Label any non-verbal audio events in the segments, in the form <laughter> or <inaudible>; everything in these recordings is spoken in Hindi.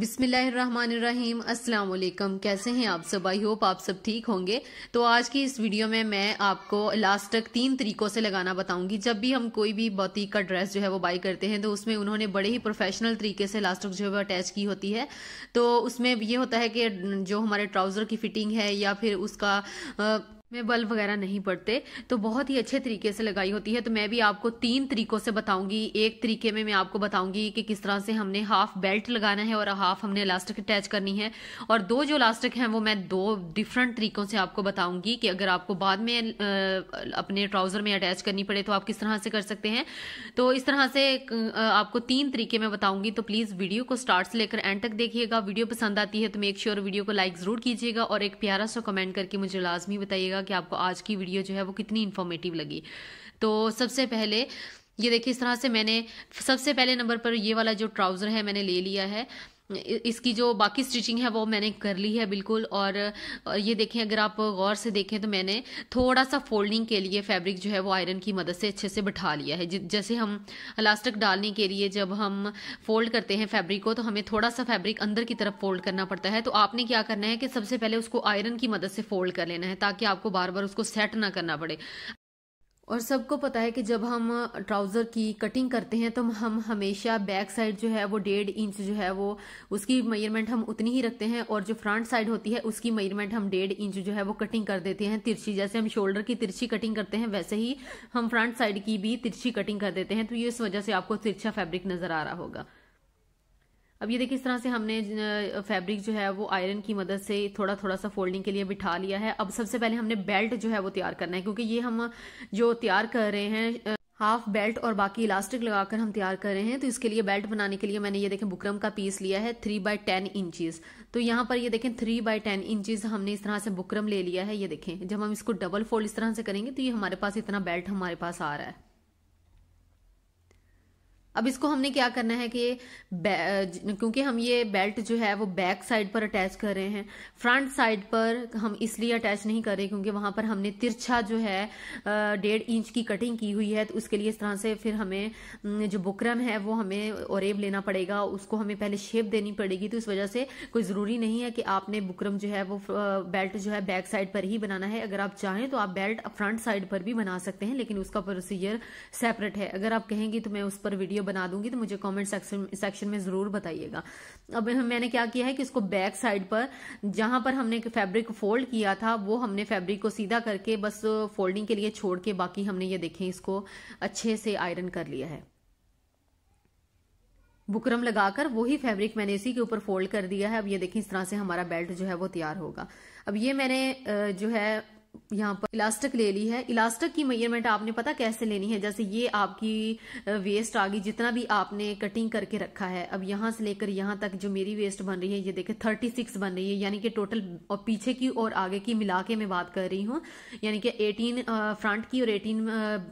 बिसमीम अस्सलाम कैसे हैं आप सब आई होप आप सब ठीक होंगे तो आज की इस वीडियो में मैं आपको इलास्टिक तीन तरीकों से लगाना बताऊंगी जब भी हम कोई भी बौतीक का ड्रेस जो है वो बाई करते हैं तो उसमें उन्होंने बड़े ही प्रोफेशनल तरीके से इलास्टिक जो है वो अटैच की होती है तो उसमें ये होता है कि जो हमारे ट्राउज़र की फिटिंग है या फिर उसका आ, में बल्ब वगैरह नहीं पड़ते तो बहुत ही अच्छे तरीके से लगाई होती है तो मैं भी आपको तीन तरीकों से बताऊंगी एक तरीके में मैं आपको बताऊंगी कि किस तरह से हमने हाफ बेल्ट लगाना है और हाफ हमने इलास्टिक अटैच करनी है और दो जो इलास्टिक हैं वो मैं दो डिफरेंट तरीकों से आपको बताऊंगी कि अगर आपको बाद में अपने ट्राउज़र में अटैच करनी पड़े तो आप किस तरह से कर सकते हैं तो इस तरह से आपको तीन तरीके में बताऊंगी तो प्लीज़ वीडियो को स्टार्ट से लेकर एंड तक देखिएगा वीडियो पसंद आती है तो मेक श्योर वीडियो को लाइक ज़रूर कीजिएगा और एक प्यारा सा कमेंट करके मुझे लाजमी बताइएगा बताइएगा कि आपको आज की वीडियो जो है वो कितनी इन्फॉर्मेटिव लगी तो सबसे पहले ये देखिए इस तरह से मैंने सबसे पहले नंबर पर ये वाला जो ट्राउज़र है मैंने ले लिया है इसकी जो बाकी स्टिचिंग है वो मैंने कर ली है बिल्कुल और ये देखें अगर आप गौर से देखें तो मैंने थोड़ा सा फोल्डिंग के लिए फैब्रिक जो है वो आयरन की मदद से अच्छे से बिठा लिया है जैसे हम इलास्टिक डालने के लिए जब हम फोल्ड करते हैं फैब्रिक को तो हमें थोड़ा सा फैब्रिक अंदर की तरफ फोल्ड करना पड़ता है तो आपने क्या करना है कि सबसे पहले उसको आयरन की मदद से फोल्ड कर लेना है ताकि आपको बार बार उसको सेट ना करना पड़े और सबको पता है कि जब हम ट्राउज़र की कटिंग करते हैं तो हम हमेशा बैक साइड जो है वो डेढ़ इंच जो है वो उसकी मेजरमेंट हम उतनी ही रखते हैं और जो फ्रंट साइड होती है उसकी मेजरमेंट हम डेढ़ इंच जो है वो कटिंग कर देते हैं तिरछी जैसे हम शोल्डर की तिरछी कटिंग करते हैं वैसे ही हम फ्रंट साइड की भी तिरछी कटिंग कर देते हैं तो ये इस वजह से आपको तिरछा फैब्रिक नज़र आ रहा होगा अब ये देखिए इस तरह से हमने फैब्रिक जो है वो आयरन की मदद से थोड़ा थोड़ा सा फोल्डिंग के लिए बिठा लिया है अब सबसे पहले हमने बेल्ट जो है वो तैयार करना है क्योंकि ये हम जो तैयार कर रहे हैं हाफ बेल्ट और बाकी इलास्टिक लगाकर हम तैयार कर रहे हैं तो इसके लिए बेल्ट बनाने के लिए मैंने ये देखें बुकरम का पीस लिया है थ्री बाय टेन इंचज तो यहाँ पर ये देखें थ्री बाय टेन इंचज हमने इस तरह से बुकरम ले लिया है ये देखें जब हम इसको डबल फोल्ड इस तरह से करेंगे तो ये हमारे पास इतना बेल्ट हमारे पास आ रहा है अब इसको हमने क्या करना है कि क्योंकि हम ये बेल्ट जो है वो बैक साइड पर अटैच कर रहे हैं फ्रंट साइड पर हम इसलिए अटैच नहीं कर रहे क्योंकि वहां पर हमने तिरछा जो है डेढ़ इंच की कटिंग की हुई है तो उसके लिए इस तरह से फिर हमें जो बुकरम है वो हमें ओरेब लेना पड़ेगा उसको हमें पहले शेप देनी पड़ेगी तो इस वजह से कोई ज़रूरी नहीं है कि आपने बुकरम जो है वो बेल्ट जो है बैक साइड पर ही बनाना है अगर आप चाहें तो आप बेल्ट फ्रंट साइड पर भी बना सकते हैं लेकिन उसका प्रोसीजर सेपरेट है अगर आप कहेंगे तो मैं उस पर वीडियो वीडियो बना दूंगी तो मुझे कमेंट सेक्शन में ज़रूर बताइएगा अब मैंने क्या किया है कि इसको बैक साइड पर जहां पर हमने फैब्रिक फोल्ड किया था वो हमने फैब्रिक को सीधा करके बस फोल्डिंग के लिए छोड़ के बाकी हमने ये देखें इसको अच्छे से आयरन कर लिया है बुकरम लगाकर वही फैब्रिक मैंने इसी के ऊपर फोल्ड कर दिया है अब ये देखिए इस तरह से हमारा बेल्ट जो है वो तैयार होगा अब ये मैंने जो है यहाँ पर इलास्टिक ले ली है इलास्टिक की मेजरमेंट आपने पता कैसे लेनी है जैसे ये आपकी वेस्ट आ गई जितना भी आपने कटिंग करके रखा है अब यहाँ से लेकर यहाँ तक जो मेरी वेस्ट बन रही है ये देखे थर्टी सिक्स बन रही है यानी कि टोटल और पीछे की और आगे की मिला के मैं बात कर रही हूँ यानी कि एटीन फ्रंट की और एटीन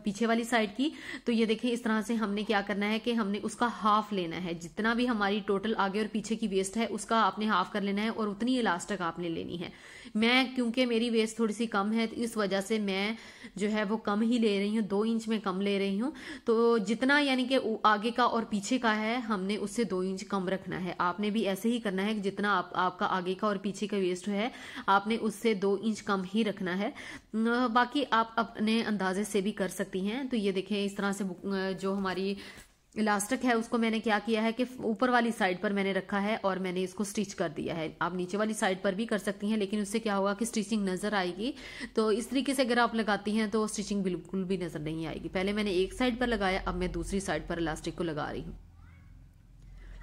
पीछे वाली साइड की तो ये देखे इस तरह से हमने क्या करना है कि हमने उसका हाफ लेना है जितना भी हमारी टोटल आगे और पीछे की वेस्ट है उसका आपने हाफ कर लेना है और उतनी इलास्टिक आपने लेनी है मैं क्योंकि मेरी वेस्ट थोड़ी सी कम है तो इस वजह से मैं जो है वो कम ही ले रही हूँ दो इंच में कम ले रही हूँ तो जितना यानी कि आगे का और पीछे का है हमने उससे दो इंच कम रखना है आपने भी ऐसे ही करना है कि जितना आप, आपका आगे का और पीछे का वेस्ट है आपने उससे दो इंच कम ही रखना है बाकी आप अपने अंदाजे से भी कर सकती हैं तो ये देखें इस तरह से जो हमारी इलास्टिक है उसको मैंने क्या किया है कि ऊपर वाली साइड पर मैंने रखा है और मैंने इसको स्टिच कर दिया है आप नीचे वाली साइड पर भी कर सकती हैं लेकिन उससे क्या होगा कि स्टिचिंग नजर आएगी तो इस तरीके से अगर आप लगाती हैं तो स्टिचिंग बिल्कुल भी नजर नहीं आएगी पहले मैंने एक साइड पर लगाया अब मैं दूसरी साइड पर इलास्टिक को लगा रही हूँ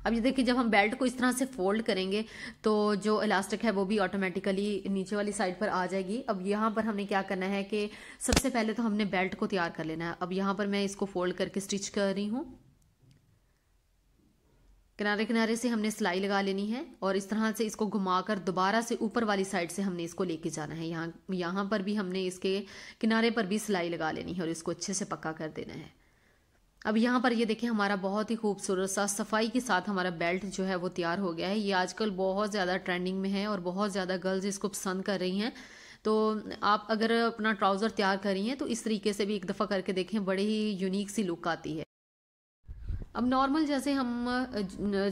अब ये देखिए जब हम बेल्ट को इस तरह से फोल्ड करेंगे तो जो इलास्टिक है वो भी ऑटोमेटिकली नीचे वाली साइड पर आ जाएगी अब यहाँ पर हमने क्या करना है कि सबसे पहले तो हमने बेल्ट को तैयार कर लेना है अब यहाँ पर मैं इसको फोल्ड करके स्टिच कर रही हूँ किनारे किनारे से हमने सिलाई लगा लेनी है और इस तरह से इसको घुमाकर दोबारा से ऊपर वाली साइड से हमने इसको लेके जाना है यहाँ यहाँ पर भी हमने इसके किनारे पर भी सिलाई लगा लेनी है और इसको अच्छे से पक्का कर देना है अब यहाँ पर ये देखिए हमारा बहुत ही खूबसूरत सा सफाई के साथ हमारा बेल्ट जो है वो तैयार हो गया है ये आजकल बहुत ज़्यादा ट्रेंडिंग में है और बहुत ज़्यादा गर्ल्स इसको पसंद कर रही हैं तो आप अगर अपना ट्राउज़र तैयार कर रही हैं तो इस तरीके से भी एक दफ़ा करके देखें बड़े ही यूनिक सी लुक आती है अब नॉर्मल जैसे हम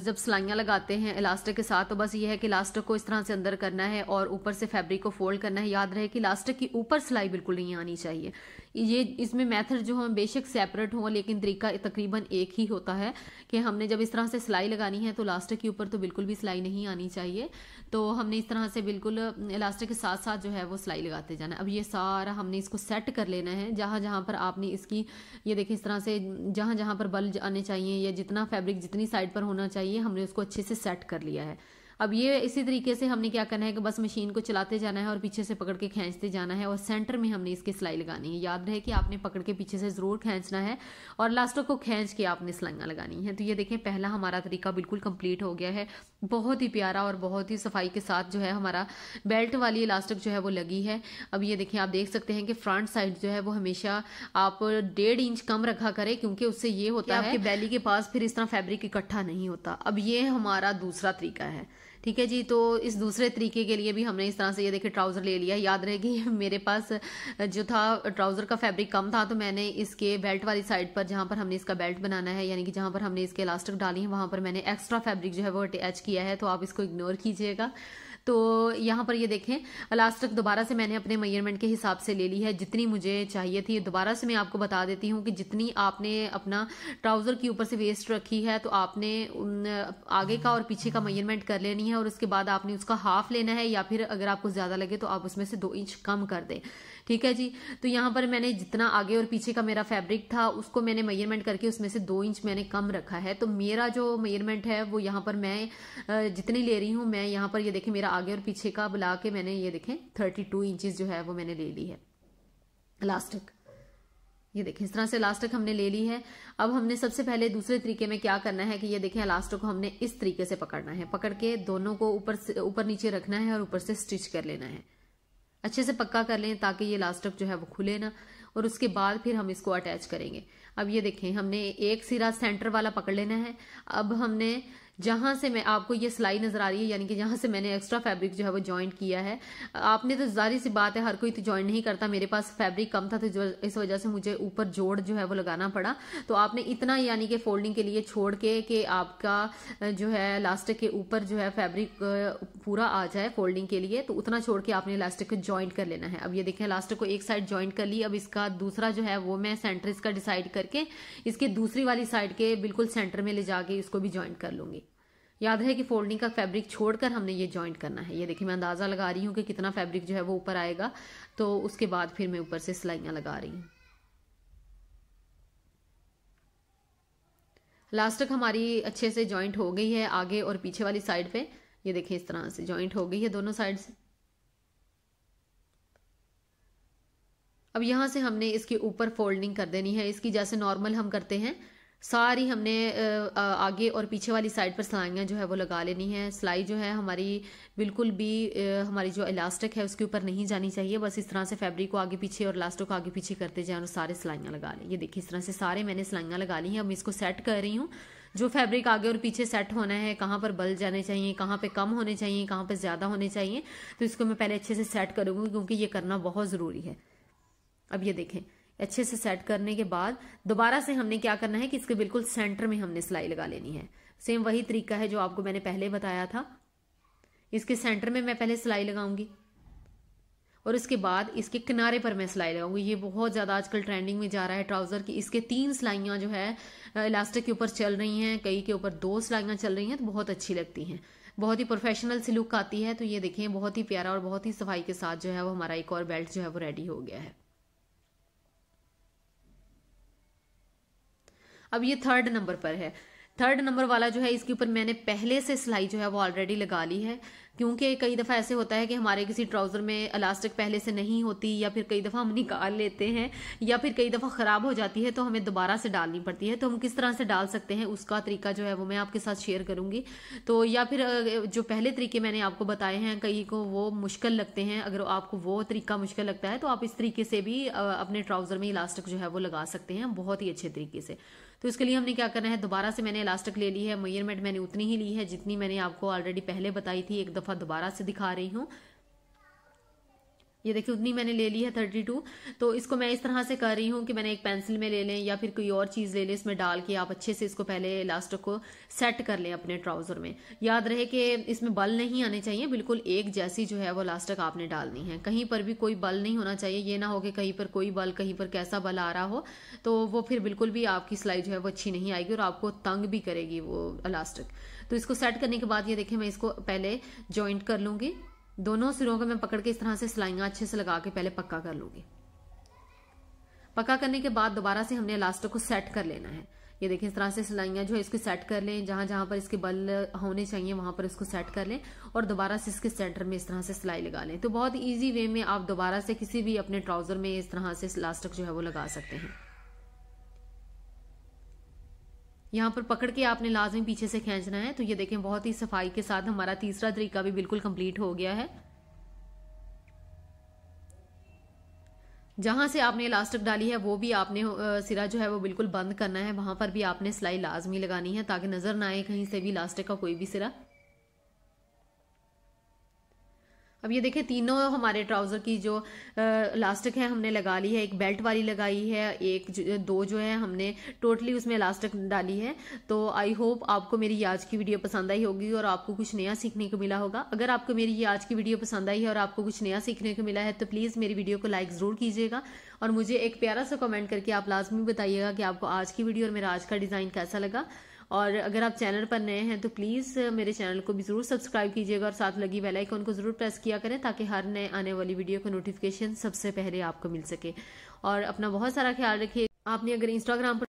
जब सिलाइयाँ लगाते हैं इलास्टिक के साथ तो बस ये है कि इलास्टिक को इस तरह से अंदर करना है और ऊपर से फैब्रिक को फोल्ड करना है याद रहे कि इलास्टिक की ऊपर सिलाई बिल्कुल नहीं आनी चाहिए ये इसमें मेथड जो हम बेशक सेपरेट हों लेकिन तरीका तकरीबन एक ही होता है कि हमने जब इस तरह से सिलाई लगानी है तो इलास्टिक के ऊपर तो बिल्कुल भी सिलाई नहीं आनी चाहिए तो हमने इस तरह से बिल्कुल इलास्टिक के साथ साथ जो है वो सिलाई लगाते जाना अब ये सारा हमने इसको सेट कर लेना है जहाँ जहाँ पर आपने इसकी ये देखें इस तरह से जहाँ जहाँ पर बल आने चाहिए चाहिए या जितना फैब्रिक जितनी साइड पर होना चाहिए हमने उसको अच्छे से सेट कर लिया है अब ये इसी तरीके से हमने क्या करना है कि बस मशीन को चलाते जाना है और पीछे से पकड़ के खींचते जाना है और सेंटर में हमने इसकी सिलाई लगानी है याद रहे कि आपने पकड़ के पीछे से ज़रूर खींचना है और लास्टों को खींच के आपने सिलाइयाँ लगानी है तो ये देखें पहला हमारा तरीका बिल्कुल कंप्लीट हो गया है बहुत ही प्यारा और बहुत ही सफाई के साथ जो है हमारा बेल्ट वाली इलास्टिक जो है वो लगी है अब ये देखें आप देख सकते हैं कि फ्रंट साइड जो है वो हमेशा आप डेढ़ इंच कम रखा करें क्योंकि उससे ये होता है आपके बैली के पास फिर इस तरह फैब्रिक इकट्ठा नहीं होता अब ये हमारा दूसरा तरीका है ठीक है जी तो इस दूसरे तरीके के लिए भी हमने इस तरह से ये देखिए ट्राउज़र ले लिया याद रहे कि <laughs> मेरे पास जो था ट्राउज़र का फैब्रिक कम था तो मैंने इसके बेल्ट वाली साइड पर जहाँ पर हमने इसका बेल्ट बनाना है यानी कि जहाँ पर हमने इसके इलास्टिक डाली है वहाँ पर मैंने एक्स्ट्रा फैब्रिक जो है वो अटैच किया है तो आप इसको इग्नोर कीजिएगा तो यहाँ पर ये देखें लास्ट तक दोबारा से मैंने अपने मेजरमेंट के हिसाब से ले ली है जितनी मुझे चाहिए थी दोबारा से मैं आपको बता देती हूँ कि जितनी आपने अपना ट्राउज़र के ऊपर से वेस्ट रखी है तो आपने आगे का और पीछे का मेजरमेंट कर लेनी है और उसके बाद आपने उसका हाफ लेना है या फिर अगर आपको ज़्यादा लगे तो आप उसमें से दो इंच कम कर दें ठीक है जी तो यहाँ पर मैंने जितना आगे और पीछे का मेरा फैब्रिक था उसको मैंने मेजरमेंट करके उसमें से दो इंच मैंने कम रखा है तो मेरा जो मेजरमेंट है वो यहाँ पर मैं जितनी ले रही हूँ मैं यहाँ पर ये यह देखें मेरा आगे और पीछे का बुला के मैंने ये देखें थर्टी टू इंचज जो है वो मैंने ले ली है इलास्टिक ये देखें इस तरह से इलास्टिक हमने ले ली है अब हमने सबसे पहले दूसरे तरीके में क्या करना है कि ये देखें इलास्टिक को हमने इस तरीके से पकड़ना है पकड़ के दोनों को ऊपर ऊपर नीचे रखना है और ऊपर से स्टिच कर लेना है अच्छे से पक्का कर लें ताकि ये इलास्टिक जो है वो खुले ना और उसके बाद फिर हम इसको अटैच करेंगे अब ये देखें हमने एक सिरा सेंटर वाला पकड़ लेना है अब हमने जहाँ से मैं आपको ये सिलाई नज़र आ रही है यानी कि जहाँ से मैंने एक्स्ट्रा फैब्रिक जो है वो जॉइन किया है आपने तो जारी सी बात है हर कोई तो जॉइन नहीं करता मेरे पास फैब्रिक कम था तो इस वजह से मुझे ऊपर जोड़ जो है वो लगाना पड़ा तो आपने इतना यानी कि फोल्डिंग के लिए छोड़ के कि आपका जो है लास्टिक के ऊपर जो है फैब्रिक पूरा आ जाए फोल्डिंग के लिए तो उतना छोड़ के आपने लास्टिक को ज्वाइन कर लेना है अब ये देखें लास्टिक को एक साइड ज्वाइन कर ली अब इसका दूसरा जो है वो मैं सेंटर इसका डिसाइड करके इसके दूसरी वाली साइड के बिल्कुल सेंटर में ले जाके इसको भी ज्वाइन कर लूंगी याद रहे कि फोल्डिंग का फैब्रिक छोड़कर हमने ये जॉइंट करना है ये देखिए मैं अंदाज़ा लगा रही हूँ कि कितना फैब्रिक जो है वो ऊपर आएगा तो उसके बाद फिर मैं ऊपर से सिलाइयाँ लगा रही हूँ लास्ट तक हमारी अच्छे से जॉइंट हो गई है आगे और पीछे वाली साइड पे ये देखिए इस तरह से जॉइंट हो गई है दोनों साइड से अब यहां से हमने इसके ऊपर फोल्डिंग कर देनी है इसकी जैसे नॉर्मल हम करते हैं सारी हमने आगे और पीछे वाली साइड पर सिलाइयाँ जो है वो लगा लेनी है सिलाई जो है हमारी बिल्कुल भी हमारी जो इलास्टिक है उसके ऊपर नहीं जानी चाहिए बस इस तरह से फैब्रिक को आगे पीछे और इलास्टिक को आगे पीछे करते जाएं और सारे सिलाइयाँ लगा लें ये देखिए इस तरह से सारे मैंने सिलाइयाँ लगा ली हैं अब मैं इसको सेट कर रही हूँ जो फैब्रिक आगे और पीछे सेट होना है कहाँ पर बल जाने चाहिए कहाँ पर कम होने चाहिए कहाँ पर ज़्यादा होने चाहिए तो इसको मैं पहले अच्छे से सेट करूँगी क्योंकि ये करना बहुत ज़रूरी है अब ये देखें अच्छे से सेट करने के बाद दोबारा से हमने क्या करना है कि इसके बिल्कुल सेंटर में हमने सिलाई लगा लेनी है सेम वही तरीका है जो आपको मैंने पहले बताया था इसके सेंटर में मैं पहले सिलाई लगाऊंगी और इसके बाद इसके किनारे पर मैं सिलाई लगाऊंगी ये बहुत ज़्यादा आजकल ट्रेंडिंग में जा रहा है ट्राउज़र की इसके तीन सिलाइयाँ जो है इलास्टिक के ऊपर चल रही हैं कई के ऊपर दो सिलाइयाँ चल रही हैं तो बहुत अच्छी लगती हैं बहुत ही प्रोफेशनल सी लुक आती है तो ये देखें बहुत ही प्यारा और बहुत ही सफाई के साथ जो है वो हमारा एक और बेल्ट जो है वो रेडी हो गया है अब ये थर्ड नंबर पर है थर्ड नंबर वाला जो है इसके ऊपर मैंने पहले से सिलाई जो है वो ऑलरेडी लगा ली है क्योंकि कई दफ़ा ऐसे होता है कि हमारे किसी ट्राउज़र में इलास्टिक पहले से नहीं होती या फिर कई दफ़ा हम निकाल लेते हैं या फिर कई दफ़ा ख़राब हो जाती है तो हमें दोबारा से डालनी पड़ती है तो हम किस तरह से डाल सकते हैं उसका तरीका जो है वो मैं आपके साथ शेयर करूँगी तो या फिर जो पहले तरीके मैंने आपको बताए हैं कई को वो मुश्किल लगते हैं अगर आपको वो तरीका मुश्किल लगता है तो आप इस तरीके से भी अपने ट्राउज़र में इलास्टिक जो है वो लगा सकते हैं बहुत ही अच्छे तरीके से तो इसके लिए हमने क्या करना है दोबारा से मैंने इलास्टिक ले ली है मयरमेंट मैंने उतनी ही ली है जितनी मैंने आपको ऑलरेडी पहले बताई थी एक दफ़ा दोबारा से दिखा रही हूँ ये देखिए उतनी मैंने ले ली है थर्टी टू तो इसको मैं इस तरह से कर रही हूँ कि मैंने एक पेंसिल में ले लें या फिर कोई और चीज़ ले लें इसमें डाल के आप अच्छे से इसको पहले इलास्टिक को सेट कर लें अपने ट्राउज़र में याद रहे कि इसमें बल नहीं आने चाहिए बिल्कुल एक जैसी जो है वो इलास्टिक आपने डालनी है कहीं पर भी कोई बल नहीं होना चाहिए ये ना हो कि कहीं पर कोई बल कहीं पर कैसा बल आ रहा हो तो वो फिर बिल्कुल भी आपकी सिलाई जो है वो अच्छी नहीं आएगी और आपको तंग भी करेगी वो इलास्टिक तो इसको सेट करने के बाद ये देखें मैं इसको पहले ज्वाइंट कर लूँगी दोनों सिरों को मैं पकड़ के इस तरह से सिलाइयाँ अच्छे से लगा के पहले पक्का कर लूंगी पक्का करने के बाद दोबारा से हमने इलास्टिक को सेट कर लेना है ये देखें इस तरह से सिलाइयाँ जो है इसको सेट कर लें जहां जहां पर इसके बल होने चाहिए वहां पर इसको सेट कर लें और दोबारा से इसके सेंटर में इस तरह से सिलाई लगा लें तो बहुत ईजी वे में आप दोबारा से किसी भी अपने ट्राउजर में इस तरह से इलास्टिक जो है वो लगा सकते हैं यहाँ पर पकड़ के आपने लाजमी पीछे से खींचना है तो ये देखें बहुत ही सफाई के साथ हमारा तीसरा तरीका भी बिल्कुल कंप्लीट हो गया है जहाँ से आपने इलास्टिक डाली है वो भी आपने सिरा जो है वो बिल्कुल बंद करना है वहाँ पर भी आपने सिलाई लाजमी लगानी है ताकि नज़र ना आए कहीं से भी इलास्टिक का कोई भी सिरा अब ये देखिए तीनों हमारे ट्राउज़र की जो इलास्टिक है हमने लगा ली है एक बेल्ट वाली लगाई है एक जो, दो जो है हमने टोटली उसमें इलास्टिक डाली है तो आई होप आपको मेरी आज की वीडियो पसंद आई होगी और आपको कुछ नया सीखने को मिला होगा अगर आपको मेरी आज की वीडियो पसंद आई है और आपको कुछ नया सीखने को मिला है तो प्लीज़ मेरी वीडियो को लाइक ज़रूर कीजिएगा और मुझे एक प्यारा सा कमेंट करके आप लाजमी बताइएगा कि आपको आज की वीडियो और मेरा आज का डिज़ाइन कैसा लगा और अगर आप चैनल पर नए हैं तो प्लीज़ uh, मेरे चैनल को भी ज़रूर सब्सक्राइब कीजिएगा और साथ लगी बेल आइकन को ज़रूर प्रेस किया करें ताकि हर नए आने वाली वीडियो का नोटिफिकेशन सबसे पहले आपको मिल सके और अपना बहुत सारा ख्याल रखिए आपने अगर इंस्टाग्राम पर